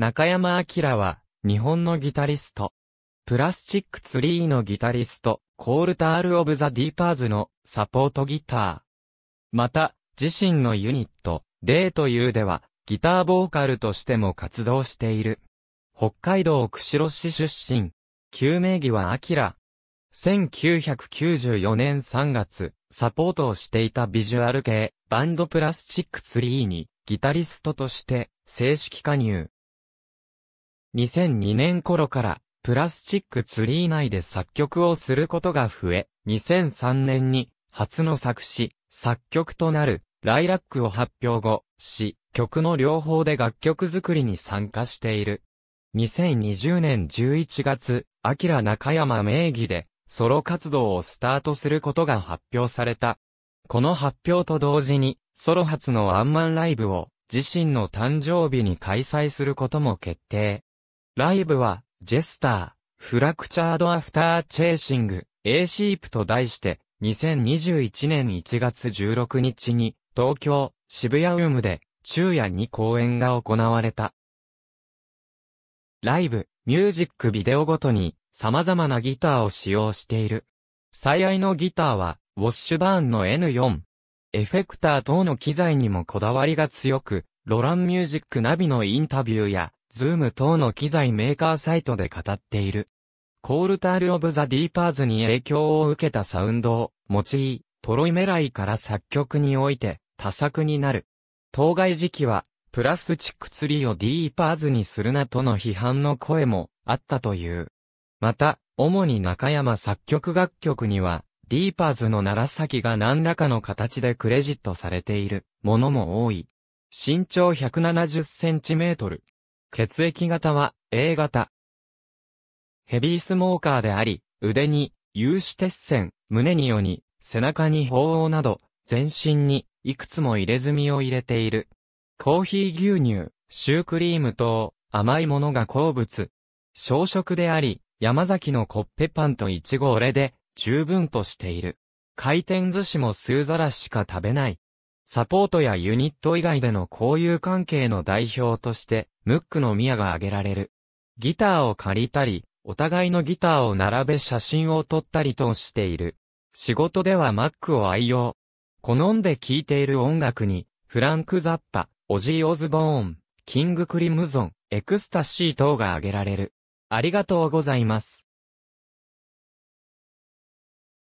中山明は、日本のギタリスト。プラスチックツリーのギタリスト、コールタール・オブ・ザ・ディーパーズのサポートギター。また、自身のユニット、デーというでは、ギターボーカルとしても活動している。北海道釧路市出身。旧名義は明。1994年3月、サポートをしていたビジュアル系、バンドプラスチックツリーに、ギタリストとして、正式加入。2002年頃からプラスチックツリー内で作曲をすることが増え、2003年に初の作詞、作曲となるライラックを発表後、し、曲の両方で楽曲作りに参加している。2020年11月、アキラ中山名義でソロ活動をスタートすることが発表された。この発表と同時に、ソロ初のワンマンライブを自身の誕生日に開催することも決定。ライブは、ジェスター、フラクチャードアフターチェーシング、A シープと題して、2021年1月16日に、東京、渋谷ウームで、昼夜に公演が行われた。ライブ、ミュージックビデオごとに、様々なギターを使用している。最愛のギターは、ウォッシュバーンの N4。エフェクター等の機材にもこだわりが強く、ロランミュージックナビのインタビューや、ズーム等の機材メーカーサイトで語っている。コールタール・オブ・ザ・ディーパーズに影響を受けたサウンドを用い、トロイメライから作曲において多作になる。当該時期は、プラスチックツリーをディーパーズにするなとの批判の声もあったという。また、主に中山作曲楽曲には、ディーパーズの良崎が何らかの形でクレジットされているものも多い。身長170センチメートル、血液型は A 型。ヘビースモーカーであり、腕に、有刺鉄線、胸に鬼、背中に鳳凰など、全身に、いくつも入れ墨を入れている。コーヒー牛乳、シュークリーム等、甘いものが好物。小食であり、山崎のコッペパンとイチゴオレで、十分としている。回転寿司も数皿しか食べない。サポートやユニット以外での交友関係の代表として、ムックの宮が挙げられる。ギターを借りたり、お互いのギターを並べ写真を撮ったりとしている。仕事ではマックを愛用。好んで聴いている音楽に、フランク・ザッパ、オジー・オズボーン、キング・クリムゾン、エクスタシー等が挙げられる。ありがとうございます。